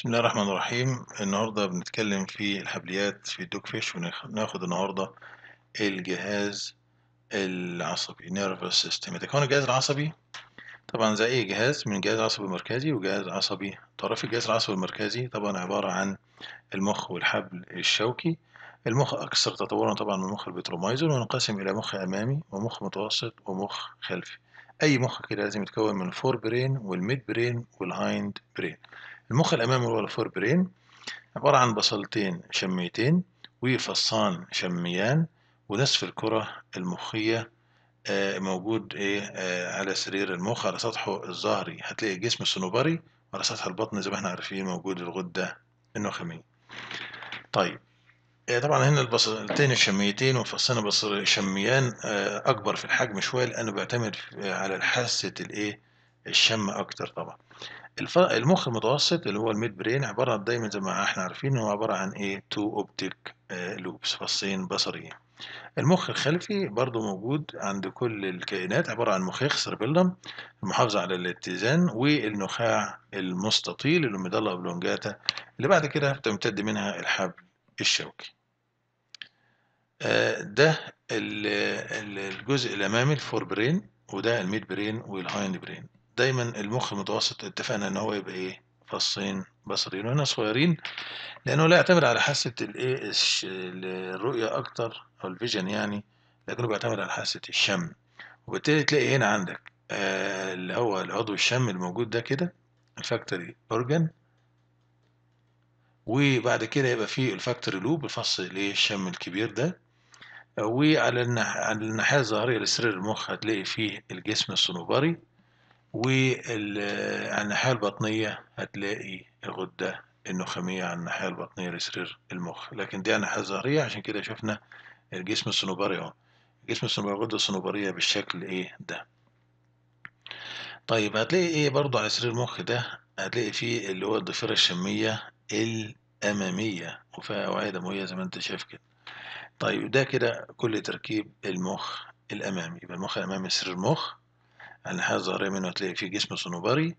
بسم الله الرحمن الرحيم النهاردة بنتكلم في الحبليات في الدوك فيش وناخد النهاردة الجهاز العصبي nervous system يتكون الجهاز العصبي طبعا زي أي جهاز من جهاز عصبي مركزي وجهاز عصبي طرفي الجهاز العصبي المركزي طبعا عبارة عن المخ والحبل الشوكي المخ أكثر تطورا طبعا من مخ البتروميزون وينقسم إلى مخ أمامي ومخ متوسط ومخ خلفي أي مخ كده لازم يتكون من الفور برين والميد برين والهايند برين المخ الأمامي هو الفور برين عبارة عن بصلتين شميتين وفصان شميان ونصف الكرة المخية آه، موجود ايه آه، على سرير المخ على سطحه الظهري هتلاقي جسم الصنوبري وعلى سطح البطن زي ما احنا عارفين موجود الغدة النخامية طيب آه، طبعا هنا البصلتين الشميتين وفصان البصري الشميان اكبر في الحجم شويه لانه بيعتمد على حاسه الايه الشم اكتر طبعا المخ المتوسط اللي هو الميد برين عبارة دايما زي ما احنا عارفين هو عبارة عن ايه تو اوبتيك آه، لوبس فصين بصريين المخ الخلفي برضه موجود عند كل الكائنات عبارة عن مخيخ سربيلم المحافظة على الاتزان والنخاع المستطيل الميدالا أوبلونجاتا اللي بعد كده بتمتد منها الحبل الشوكي آه، ده الجزء الأمامي الفور برين وده الميد برين والهايند برين دايما المخ المتوسط اتفقنا ان هو يبقى ايه فصين بصريين وهنا صغيرين لانه لا يعتمد على حاسه الايه الرؤيه اكتر او الفيجن يعني لكنه بيعتمد على حاسه الشم وبالتالي تلاقي هنا عندك آه اللي هو العضو الشم الموجود ده كده الفاكتوري اورجان وبعد كده يبقى فيه الفاكتوري لوب الفص الشم الكبير ده وعلى الناحيه الظهريه لسرير المخ هتلاقي فيه الجسم الصنوبري وعلى الناحية البطنية هتلاقي الغدة النخامية على الناحية البطنية لسرير المخ لكن دي الناحية الظهرية عشان كده شفنا الجسم الصنوبري اهو الجسم الصنوبري الغدة الصنوبرية بالشكل ايه ده طيب هتلاقي ايه برضو على سرير المخ ده هتلاقي فيه اللي هو الضفيرة الشمية الأمامية وفيها أوعية دموية زي ما أنت شايف كده طيب ده كده كل تركيب المخ الأمامي يبقى المخ الأمامي سرير المخ الظهري منه هتلاقي فيه جسم صنوبري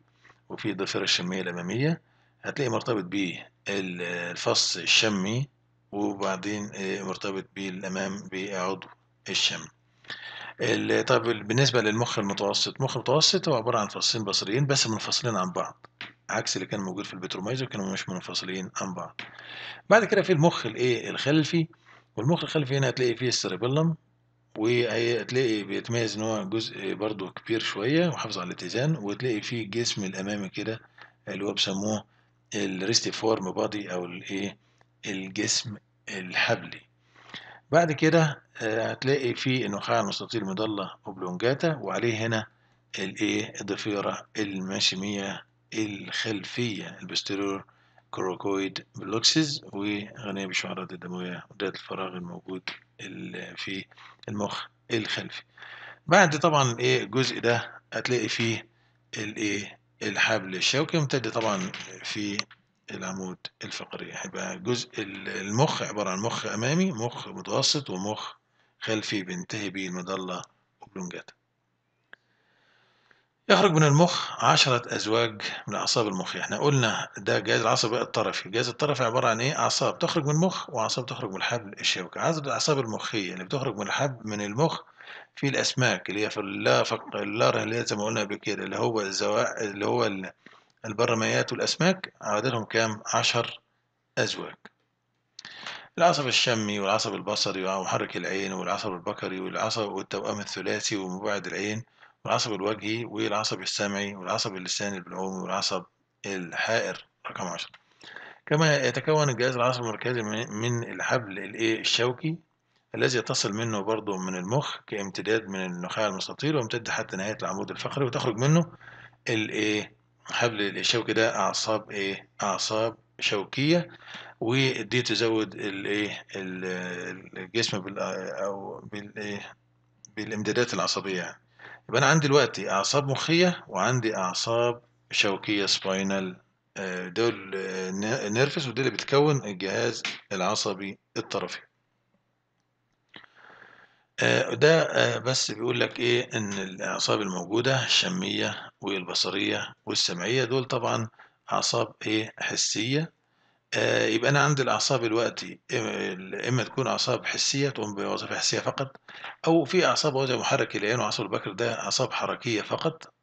وفي الضفيرة الشمية الأمامية هتلاقي مرتبط بيه الفص الشمي وبعدين آه، مرتبط بيه الأمام بعضو الشم طب بالنسبة للمخ المتوسط المخ المتوسط هو عبارة عن فصين بصريين بس منفصلين عن بعض عكس اللي كان موجود في البتروميزو كانوا مش منفصلين عن بعض بعد كده في المخ الايه الخلفي والمخ الخلفي هنا هتلاقي فيه السيربيلم وهتلاقي بيتميز ان هو جزء برضو كبير شوية محافظ على الاتزان وتلاقي فيه الجسم الامامي كده اللي هو بيسموه الريست فورم بادي او الايه الجسم الحبلي بعد كده آه، هتلاقي فيه النخاع المستطيل مضلة اوبلونجاتا وعليه هنا الايه الضفيرة المشيمية الخلفية البستيرور كروكويد بلوكسز وغنية بالشعرات الدموية وداية الفراغ الموجود في المخ الخلفي بعد طبعا ايه الجزء ده هتلاقي فيه الايه الحبل الشوكي يمتد طبعا في العمود الفقري هيبقى جزء المخ عبارة عن مخ أمامي مخ متوسط ومخ خلفي بينتهي به المظلة أوبلونجاتا يخرج من المخ عشرة أزواج من أعصاب المخ إحنا يعني قلنا ده الجهاز العصبي الطرفي الجهاز الطرفي عبارة عن إيه أعصاب تخرج من المخ وأعصاب تخرج من الحبل الشوكي عدد الأعصاب المخية اللي بتخرج من الحبل من المخ في الأسماك اللي هي في اللافق اللاره اللي زي ما قلنا قبل كده اللي هو الزواء اللي هو البرميات والأسماك عددهم كام عشر أزواج العصب الشمي والعصب البصري ومحرك العين والعصب البكري والعصب والتوأم الثلاثي ومبعد العين العصب الوجهي والعصب السمعي والعصب اللساني البلعومي والعصب الحائر رقم عشرة كما يتكون الجهاز العصبي المركزي من الحبل الايه الشوكي الذي يتصل منه برضه من المخ كامتداد من النخاع المستطيل ويمتد حتى نهاية العمود الفقري وتخرج منه الايه حبل الشوكي ده أعصاب ايه أعصاب شوكية ودي تزود الايه الجسم بال او بالايه بالامدادات العصبية يعني. يبقى أنا عندي دلوقتي أعصاب مخية وعندي أعصاب شوكية سباينال آه، دول آه، نيرفس ودي اللي بتكون الجهاز العصبي الطرفي آه، ده بس بيقول لك ايه ان الاعصاب الموجوده الشميه والبصريه والسمعيه دول طبعا اعصاب ايه حسيه آه، يبقى أنا عندي الأعصاب دلوقتي إما تكون أعصاب حسية تقوم بوظيفة حسية فقط أو في أعصاب وجه محركة العين العصب البكر ده أعصاب حركية فقط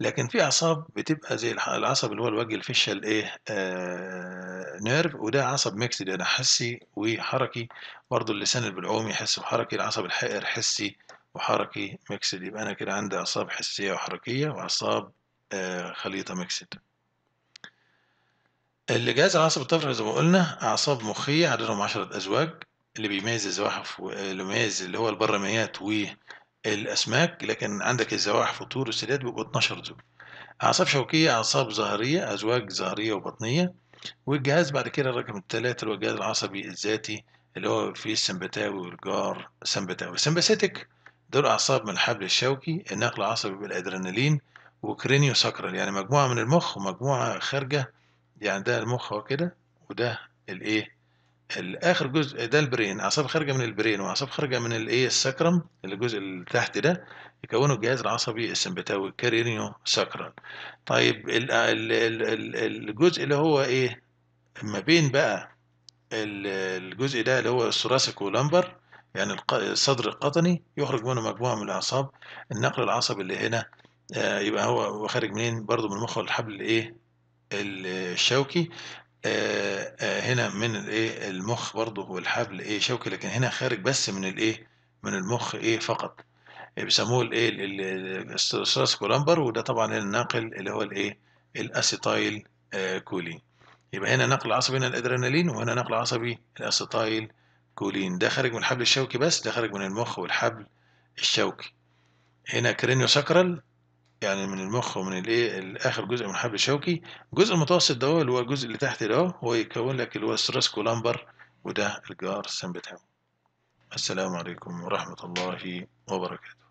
لكن في أعصاب بتبقى زي العصب اللي هو الوجه الفيشال إيه آه نيرف وده عصب ميكس ده حسي وحركي برضه اللسان البلعومي حس وحركي العصب الحائر حسي وحركي ميكسد يبقى أنا كده عندي أعصاب حسية وحركية وأعصاب آه خليطة ميكسد الجهاز العصبي العصب زي ما قلنا أعصاب مخية عددهم 10 أزواج اللي بيميز الزواحف و- اللي بيميز اللي هو البراميات والأسماك لكن عندك الزواحف والطيور والثدييات بيبقوا 12 زوج أعصاب شوكية أعصاب ظهرية أزواج ظهرية وبطنية والجهاز بعد كده الرقم التلاتة اللي هو الجهاز العصبي الذاتي اللي هو فيه السمبتاوي والجار سمبتاوي السمباثيتك دول أعصاب من الحبل الشوكي النقل العصبي بالأدرينالين وكرينيو ساكرال يعني مجموعة من المخ ومجموعة خارجة يعني ده المخ كده وده الايه الاخر جزء ده البرين اعصاب خارجه من البرين واعصاب خارجه من الايه السكرم الجزء اللي تحت ده يكونه الجهاز العصبي السمبتاوي كارينيو ساكرال طيب ال ال الـ الجزء اللي هو ايه ما بين بقى الجزء ده اللي هو الثوراسيك ولامبر يعني الصدر القطني يخرج منه مجموعه من الاعصاب النقل العصبي اللي هنا آه، يبقى هو خارج منين برضه من المخ والحبل الايه الشوكي هنا من الإيه المخ برضه هو الحبل إيه شوكي لكن هنا خارج بس من الإيه من المخ إيه فقط بيسموه الإيه الاستراس كولامبر وده طبعا الناقل اللي هو الإيه الأسيتايل كولين يبقى هنا نقل عصبي هنا الأدرينالين وهنا نقل عصبي الأسيتايل كولين ده خارج من الحبل الشوكي بس ده خارج من المخ والحبل الشوكي هنا كرينيو ساكرال يعني من المخ ومن الايه الاخر جزء من الحبل الشوكي الجزء المتوسط ده اللي هو الجزء اللي تحت ده هو يكون لك اللي هو الثراسكو لامبر وده الجار السمبتاوي السلام عليكم ورحمة الله وبركاته